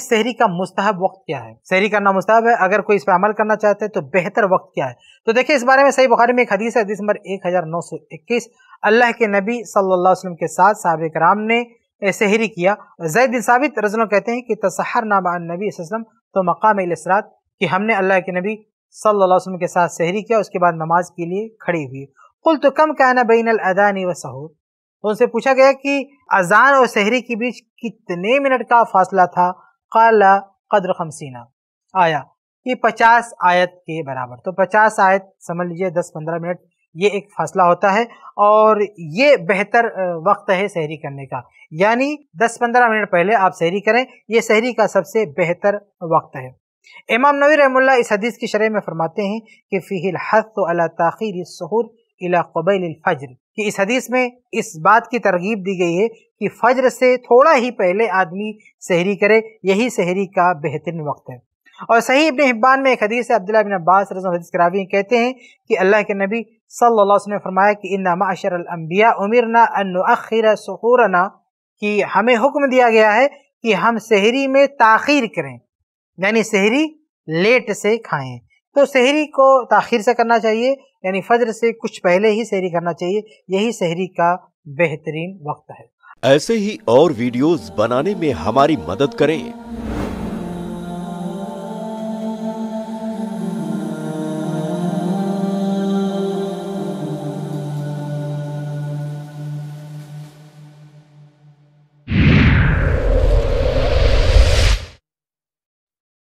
शहरी का मुस्तहब वक्त क्या है शहरी करना मुस्तहब है अगर कोई इस पर अमल करना चाहते हैं तो बेहतर वक्त क्या है तो देखिए इस बारे में सही बुखारी में एक हदीस है हदीस नंबर 1921 अल्लाह के नबी सल्लल्लाहु अलैहि वसल्लम के साथ साहब कराम ने शहरी किया जैद बिन साबित रजनों कहते हैं कि तसहर नामा नबी वसलम तो मकाम इसरात कि हमने अल्लाह के नबी सल्ला वसलम के साथ शहरी किया उसके बाद नमाज के लिए खड़ी हुई कुल तो कम कहना बैन अदानी व सहूर तो उनसे पूछा गया कि अजान और शहरी के बीच कितने मिनट का फासला था काला कदर खमसीना आया ये पचास आयत के बराबर तो पचास आयत समझ लीजिए दस पंद्रह मिनट ये एक फासला होता है और ये बेहतर वक्त है शहरी करने का यानी 10-15 मिनट पहले आप शहरी करें यह शहरी का सबसे बेहतर वक्त है इमाम नबी रहमुल्ला इस हदीस की शरह में फरमाते हैं कि फ़ीहिल हथ अला तखिर सहूर इला कबैल फजर कि इस हदीस में इस बात की तरगीब दी गई है कि फजर से थोड़ा ही पहले आदमी सहरी करे यही सहरी का बेहतरीन वक्त है और सही इबन हिब्बान में एक हदीस है अब्दुल्ला बिन अब्बास हदीस करावी कहते हैं कि अल्लाह के नबी सल्लल्लाहु अलैहि वसल्लम ने फरमाया कि इन्ना माशर अम्बिया उमिरना अनखिर सहूरना कि हमें हुक्म दिया गया है कि हम सहरी में ताखिर करें यानी सहरी लेट से खाएं तो शहरी को तखिर से करना चाहिए यानी फजर से कुछ पहले ही शहरी करना चाहिए यही शहरी का बेहतरीन वक्त है ऐसे ही और वीडियोस बनाने में हमारी मदद करें